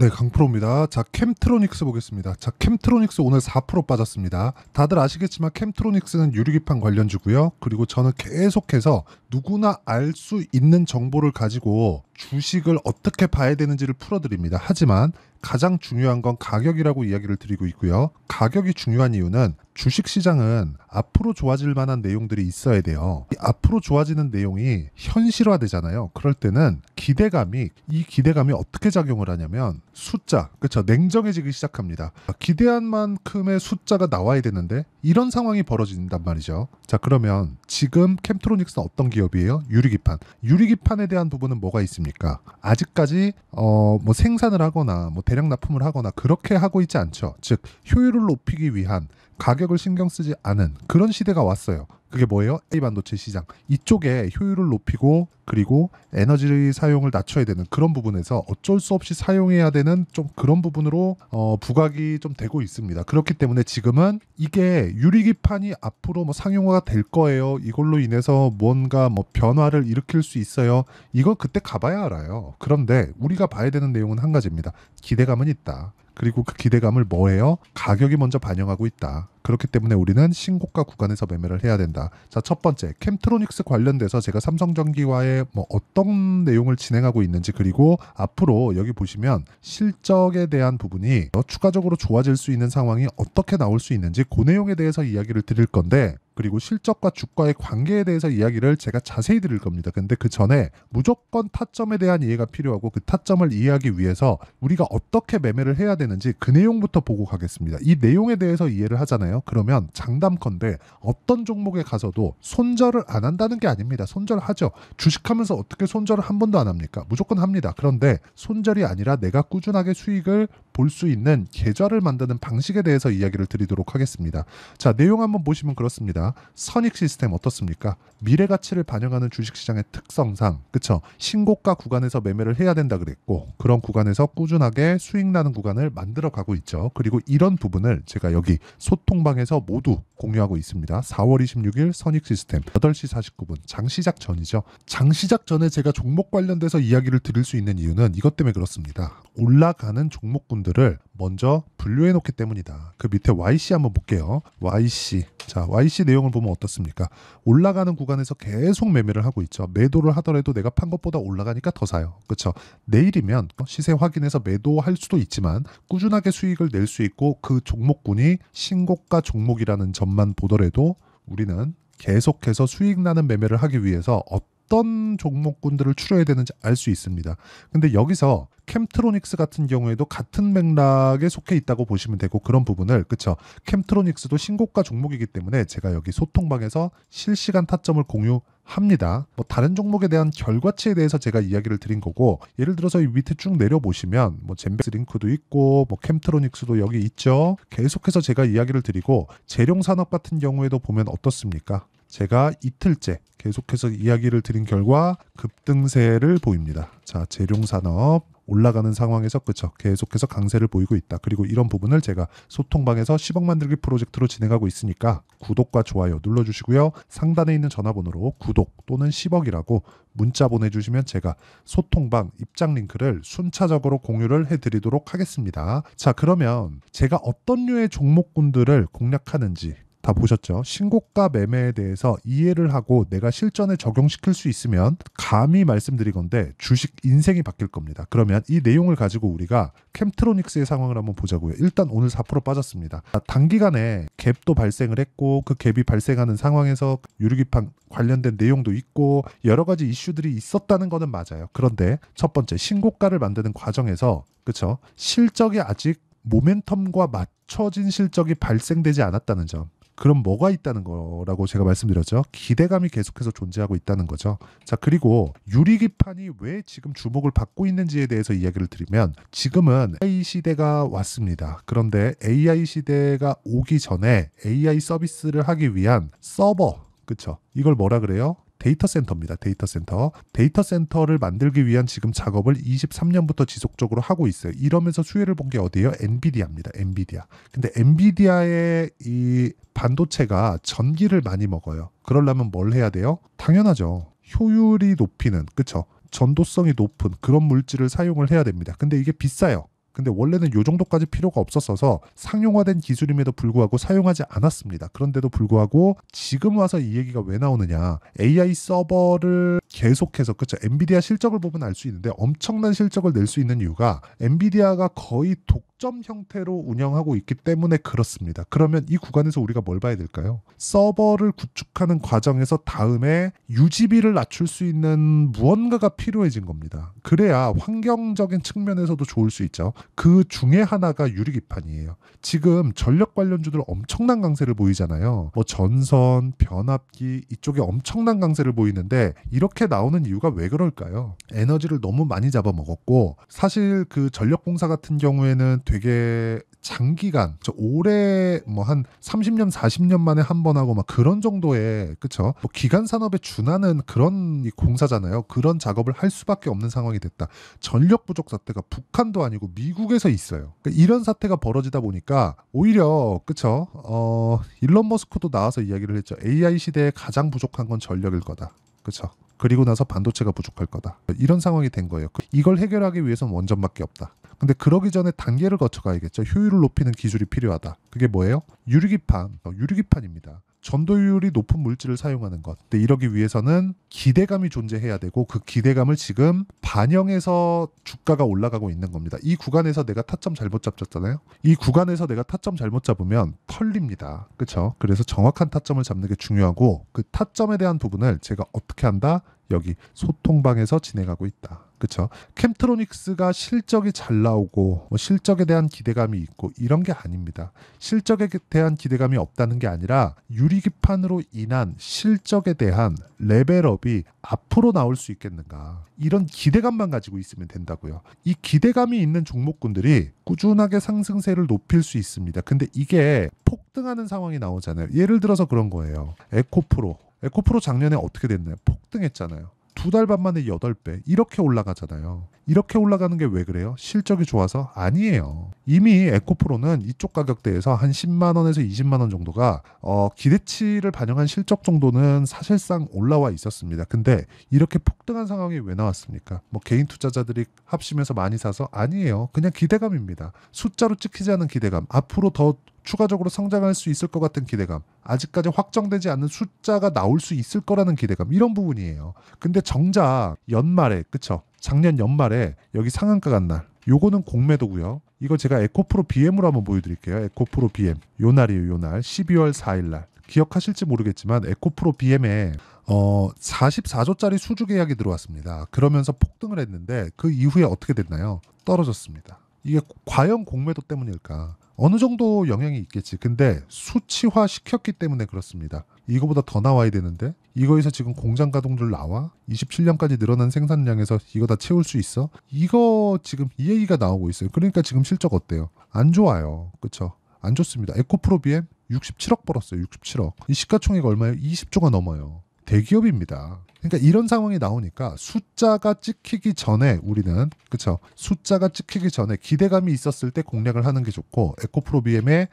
네, 강프로입니다. 자, 캠트로닉스 보겠습니다. 자, 캠트로닉스 오늘 4% 빠졌습니다. 다들 아시겠지만 캠트로닉스는 유리기판 관련주고요. 그리고 저는 계속해서 누구나 알 수 있는 정보를 가지고 주식을 어떻게 봐야 되는지를 풀어드립니다. 하지만 가장 중요한 건 가격이라고 이야기를 드리고 있고요. 가격이 중요한 이유는 주식 시장은 앞으로 좋아질 만한 내용들이 있어야 돼요. 앞으로 좋아지는 내용이 현실화되잖아요. 그럴 때는 기대감이 이 기대감이 어떻게 작용을 하냐면 숫자, 그렇죠? 냉정해지기 시작합니다. 기대한 만큼의 숫자가 나와야 되는데 이런 상황이 벌어진단 말이죠. 자, 그러면 지금 캠트로닉스는 어떤 기업이에요? 유리기판. 유리기판에 대한 부분은 뭐가 있습니까? 않습니까? 아직까지 어, 뭐 생산을 하거나 뭐 대량 납품을 하거나 그렇게 하고 있지 않죠. 즉 효율을 높이기 위한 가격을 신경 쓰지 않은 그런 시대가 왔어요. 그게 뭐예요? A 반도체 시장. 이쪽에 효율을 높이고 그리고 에너지 사용을 낮춰야 되는 그런 부분에서 어쩔 수 없이 사용해야 되는 좀 그런 부분으로 어 부각이 좀 되고 있습니다. 그렇기 때문에 지금은 이게 유리기판이 앞으로 뭐 상용화가 될 거예요. 이걸로 인해서 뭔가 뭐 변화를 일으킬 수 있어요. 이거 그때 가봐야 알아요. 그런데 우리가 봐야 되는 내용은 한 가지입니다. 기대감은 있다. 그리고 그 기대감을 뭐예요? 가격이 먼저 반영하고 있다. 그렇기 때문에 우리는 신고가 구간에서 매매를 해야 된다. 자, 첫 번째, 캠트로닉스 관련돼서 제가 삼성전기와의 뭐 어떤 내용을 진행하고 있는지 그리고 앞으로 여기 보시면 실적에 대한 부분이 추가적으로 좋아질 수 있는 상황이 어떻게 나올 수 있는지 그 내용에 대해서 이야기를 드릴 건데 그리고 실적과 주가의 관계에 대해서 이야기를 제가 자세히 드릴 겁니다. 근데 그 전에 무조건 타점에 대한 이해가 필요하고 그 타점을 이해하기 위해서 우리가 어떻게 매매를 해야 되는지 그 내용부터 보고 가겠습니다. 이 내용에 대해서 이해를 하잖아요. 그러면 장담컨대 어떤 종목에 가서도 손절을 안 한다는 게 아닙니다. 손절하죠. 주식하면서 어떻게 손절을 한 번도 안 합니까? 무조건 합니다. 그런데 손절이 아니라 내가 꾸준하게 수익을 볼수 있는 계좌를 만드는 방식에 대해서 이야기를 드리도록 하겠습니다. 자, 내용 한번 보시면 그렇습니다. 선익 시스템 어떻습니까? 미래 가치를 반영하는 주식시장의 특성상, 그쵸? 신고가 구간에서 매매를 해야 된다 그랬고, 그런 구간에서 꾸준하게 수익나는 구간을 만들어 가고 있죠. 그리고 이런 부분을 제가 여기 소통방에서 모두 공유하고 있습니다. 4월 26일 선익 시스템 8시 49분 장 시작 전이죠. 장 시작 전에 제가 종목 관련돼서 이야기를 드릴 수 있는 이유는 이것 때문에 그렇습니다. 올라가는 종목군들 정보들을 먼저 분류해 놓기 때문이다. 그 밑에 YC 한번 볼게요. YC. 자, YC 내용을 보면 어떻습니까? 올라가는 구간에서 계속 매매를 하고 있죠. 매도를 하더라도 내가 판 것보다 올라가니까 더 사요. 그렇죠? 내일이면 어, 시세 확인해서 매도할 수도 있지만 꾸준하게 수익을 낼 수 있고 그 종목군이 신고가 종목이라는 점만 보더라도 우리는 계속해서 수익 나는 매매를 하기 위해서 어떤 어떤 종목군들을 추려야 되는지 알 수 있습니다. 근데 여기서 캠트로닉스 같은 경우에도 같은 맥락에 속해 있다고 보시면 되고 그런 부분을 그쵸 캠트로닉스도 신고가 종목이기 때문에 제가 여기 소통방에서 실시간 타점을 공유 합니다. 뭐 다른 종목에 대한 결과치에 대해서 제가 이야기를 드린 거고 예를 들어서 이 밑에 쭉 내려 보시면 뭐 젠베스 링크도 있고 뭐 캠트로닉스도 여기 있죠. 계속해서 제가 이야기를 드리고 재룡산업 같은 경우에도 보면 어떻습니까? 제가 이틀째 계속해서 이야기를 드린 결과 급등세를 보입니다. 자, 재룡산업 올라가는 상황에서 그쵸 계속해서 강세를 보이고 있다. 그리고 이런 부분을 제가 소통방에서 10억 만들기 프로젝트로 진행하고 있으니까 구독과 좋아요 눌러주시고요. 상단에 있는 전화번호로 구독 또는 10억이라고 문자 보내주시면 제가 소통방 입장 링크를 순차적으로 공유를 해드리도록 하겠습니다. 자 그러면 제가 어떤 류의 종목군들을 공략하는지 다 보셨죠? 신고가 매매에 대해서 이해를 하고 내가 실전에 적용시킬 수 있으면 감히 말씀드리건데 주식 인생이 바뀔 겁니다. 그러면 이 내용을 가지고 우리가 캠트로닉스의 상황을 한번 보자고요. 일단 오늘 4% 빠졌습니다. 단기간에 갭도 발생을 했고 그 갭이 발생하는 상황에서 유류기판 관련된 내용도 있고 여러 가지 이슈들이 있었다는 거는 맞아요. 그런데 첫 번째 신고가를 만드는 과정에서 그쵸 실적이 아직 모멘텀과 맞춰진 실적이 발생되지 않았다는 점. 그럼 뭐가 있다는 거라고 제가 말씀드렸죠. 기대감이 계속해서 존재하고 있다는 거죠. 자, 그리고 유리기판이 왜 지금 주목을 받고 있는지에 대해서 이야기를 드리면 지금은 AI 시대가 왔습니다. 그런데 AI 시대가 오기 전에 AI 서비스를 하기 위한 서버, 그쵸? 이걸 뭐라 그래요? 데이터 센터입니다. 데이터 센터. 데이터 센터를 만들기 위한 지금 작업을 23년부터 지속적으로 하고 있어요. 이러면서 수혜를 본 게 어디예요? 엔비디아입니다. 엔비디아. 근데 엔비디아의 이 반도체가 전기를 많이 먹어요. 그러려면 뭘 해야 돼요? 당연하죠. 효율이 높이는 그쵸 전도성이 높은 그런 물질을 사용을 해야 됩니다. 근데 이게 비싸요. 근데 원래는 요 정도까지 필요가 없었어서 상용화된 기술임에도 불구하고 사용하지 않았습니다. 그런데도 불구하고 지금 와서 이 얘기가 왜 나오느냐? AI 서버를 계속해서 그쵸 엔비디아 실적을 보면 알 수 있는데 엄청난 실적을 낼 수 있는 이유가 엔비디아가 거의 독 거점 형태로 운영하고 있기 때문에 그렇습니다. 그러면 이 구간에서 우리가 뭘 봐야 될까요? 서버를 구축하는 과정에서 다음에 유지비를 낮출 수 있는 무언가가 필요해진 겁니다. 그래야 환경적인 측면에서도 좋을 수 있죠. 그 중에 하나가 유리기판이에요. 지금 전력 관련주들 엄청난 강세를 보이잖아요. 뭐 전선, 변압기 이쪽에 엄청난 강세를 보이는데 이렇게 나오는 이유가 왜 그럴까요? 에너지를 너무 많이 잡아먹었고 사실 그 전력공사 같은 경우에는 되게 장기간 올해 뭐한 30년 40년 만에 한 번 하고 막 그런 정도의 그쵸 뭐 기간 산업에 준하는 그런 공사잖아요 그런 작업을 할 수밖에 없는 상황이 됐다 전력 부족 사태가 북한도 아니고 미국에서 있어요 그러니까 이런 사태가 벌어지다 보니까 오히려 그쵸 어 일론 머스크도 나와서 이야기를 했죠 AI 시대에 가장 부족한 건 전력일 거다 그쵸 그리고 나서 반도체가 부족할 거다 이런 상황이 된 거예요 이걸 해결하기 위해선 원전밖에 없다 근데 그러기 전에 단계를 거쳐가야겠죠. 효율을 높이는 기술이 필요하다. 그게 뭐예요? 유리기판, 어, 유리기판입니다. 전도율이 높은 물질을 사용하는 것. 근데 이러기 위해서는 기대감이 존재해야 되고 그 기대감을 지금 반영해서 주가가 올라가고 있는 겁니다. 이 구간에서 내가 타점 잘못 잡혔잖아요. 이 구간에서 내가 타점 잘못 잡으면 털립니다. 그렇죠? 그래서 정확한 타점을 잡는 게 중요하고 그 타점에 대한 부분을 제가 어떻게 한다? 여기 소통방에서 진행하고 있다. 그쵸 캠트로닉스가 실적이 잘 나오고 뭐 실적에 대한 기대감이 있고 이런 게 아닙니다. 실적에 대한 기대감이 없다는 게 아니라 유리기판으로 인한 실적에 대한 레벨업이 앞으로 나올 수 있겠는가 이런 기대감만 가지고 있으면 된다고요. 이 기대감이 있는 종목군들이 꾸준하게 상승세를 높일 수 있습니다. 근데 이게 폭등하는 상황이 나오잖아요. 예를 들어서 그런 거예요. 에코프로 에코프로 작년에 어떻게 됐나요? 폭등했잖아요. 두달반 만에 8배 이렇게 올라가잖아요. 이렇게 올라가는 게 왜 그래요? 실적이 좋아서 아니에요. 이미 에코프로는 이쪽 가격대에서 한 10만 원에서 20만 원 정도가 어, 기대치를 반영한 실적 정도는 사실상 올라와 있었습니다. 근데 이렇게 폭등한 상황이 왜 나왔습니까? 뭐 개인 투자자들이 합심해서 많이 사서 아니에요. 그냥 기대감입니다. 숫자로 찍히지 않은 기대감. 앞으로 더 추가적으로 성장할 수 있을 것 같은 기대감, 아직까지 확정되지 않은 숫자가 나올 수 있을 거라는 기대감 이런 부분이에요. 근데 정작 연말에 그쵸? 작년 연말에 여기 상한가 간 날, 요거는 공매도고요. 이거 제가 에코프로 BM으로 한번 보여드릴게요. 에코프로 BM 요 날이에요. 요 날 12월 4일 날 기억하실지 모르겠지만 에코프로 BM에 어 44조짜리 수주 계약이 들어왔습니다. 그러면서 폭등을 했는데 그 이후에 어떻게 됐나요? 떨어졌습니다. 이게 과연 공매도 때문일까? 어느 정도 영향이 있겠지. 근데 수치화 시켰기 때문에 그렇습니다. 이거보다 더 나와야 되는데 이거에서 지금 공장 가동률 나와 27년까지 늘어난 생산량에서 이거 다 채울 수 있어? 이거 지금 이 얘기가 나오고 있어요. 그러니까 지금 실적 어때요? 안 좋아요. 그렇죠? 안 좋습니다. 에코프로비엠 67억 벌었어요. 67억. 이 시가총액 얼마예요? 20조가 넘어요. 대기업입니다. 그러니까 이런 상황이 나오니까 숫자가 찍히기 전에 우리는 그쵸 숫자가 찍히기 전에 기대감이 있었을 때 공략을 하는 게 좋고 에코프로비엠의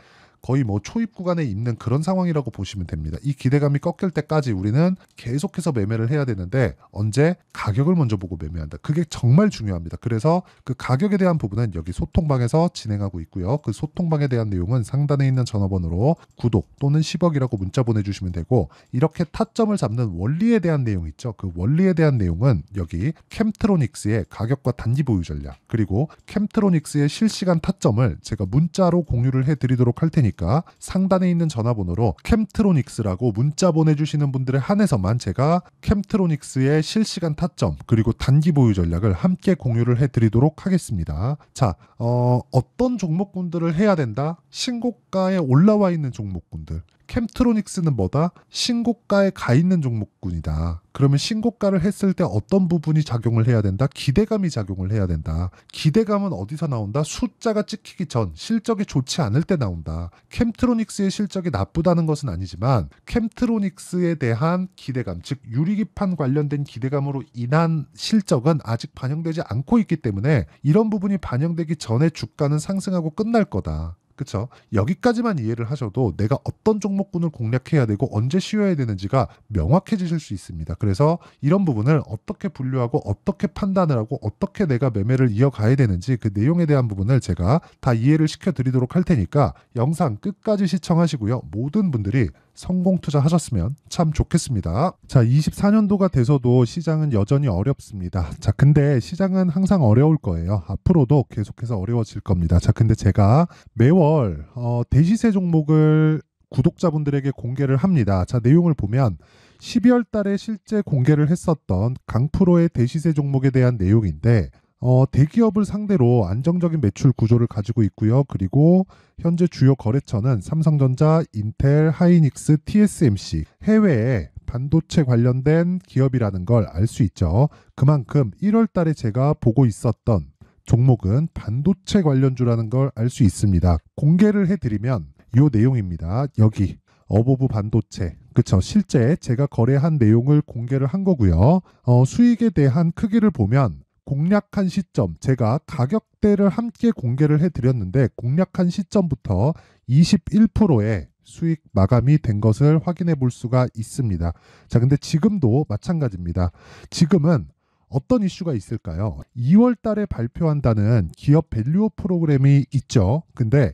거의 뭐 초입 구간에 있는 그런 상황이라고 보시면 됩니다. 이 기대감이 꺾일 때까지 우리는 계속해서 매매를 해야 되는데 언제 가격을 먼저 보고 매매한다. 그게 정말 중요합니다. 그래서 그 가격에 대한 부분은 여기 소통방에서 진행하고 있고요. 그 소통방에 대한 내용은 상단에 있는 전화번호로 구독 또는 10억이라고 문자 보내주시면 되고 이렇게 타점을 잡는 원리에 대한 내용 있죠. 그 원리에 대한 내용은 여기 캠트로닉스의 가격과 단기 보유 전략 그리고 캠트로닉스의 실시간 타점을 제가 문자로 공유를 해드리도록 할 테니까 보니까 상단에 있는 전화번호로 캠트로닉스라고 문자 보내주시는 분들에 한해서만 제가 캠트로닉스의 실시간 타점 그리고 단기 보유 전략을 함께 공유를 해드리도록 하겠습니다. 자, 어, 어떤 종목군들을 해야 된다? 신고가에 올라와 있는 종목군들. 캠트로닉스는 뭐다? 신고가에 가 있는 종목군이다. 그러면 신고가를 했을 때 어떤 부분이 작용을 해야 된다? 기대감이 작용을 해야 된다. 기대감은 어디서 나온다? 숫자가 찍히기 전, 실적이 좋지 않을 때 나온다. 캠트로닉스의 실적이 나쁘다는 것은 아니지만 캠트로닉스에 대한 기대감, 즉 유리기판 관련된 기대감으로 인한 실적은 아직 반영되지 않고 있기 때문에 이런 부분이 반영되기 전에 주가는 상승하고 끝날 거다. 그렇죠. 여기까지만 이해를 하셔도 내가 어떤 종목군을 공략해야 되고 언제 쉬어야 되는지가 명확해지실 수 있습니다. 그래서 이런 부분을 어떻게 분류하고 어떻게 판단을 하고 어떻게 내가 매매를 이어가야 되는지 그 내용에 대한 부분을 제가 다 이해를 시켜드리도록 할 테니까 영상 끝까지 시청하시고요. 모든 분들이 성공 투자하셨으면 참 좋겠습니다. 자, 24년도가 돼서도 시장은 여전히 어렵습니다. 자, 근데 시장은 항상 어려울 거예요. 앞으로도 계속해서 어려워질 겁니다. 자, 근데 제가 매월 어, 대시세 종목을 구독자분들에게 공개를 합니다. 자, 내용을 보면 12월 달에 실제 공개를 했었던 강프로의 대시세 종목에 대한 내용인데 어, 대기업을 상대로 안정적인 매출 구조를 가지고 있고요. 그리고 현재 주요 거래처는 삼성전자, 인텔, 하이닉스, TSMC, 해외에 반도체 관련된 기업이라는 걸 알 수 있죠. 그만큼 1월 달에 제가 보고 있었던 종목은 반도체 관련주라는 걸 알 수 있습니다. 공개를 해드리면 이 내용입니다. 여기 어보브 반도체 그쵸 실제 제가 거래한 내용을 공개를 한 거고요. 어, 수익에 대한 크기를 보면 공략한 시점, 제가 가격대를 함께 공개를 해드렸는데 공략한 시점부터 21%의 수익 마감이 된 것을 확인해 볼 수가 있습니다. 자, 근데 지금도 마찬가지입니다. 지금은 어떤 이슈가 있을까요? 2월 달에 발표한다는 기업 밸류업 프로그램이 있죠. 근데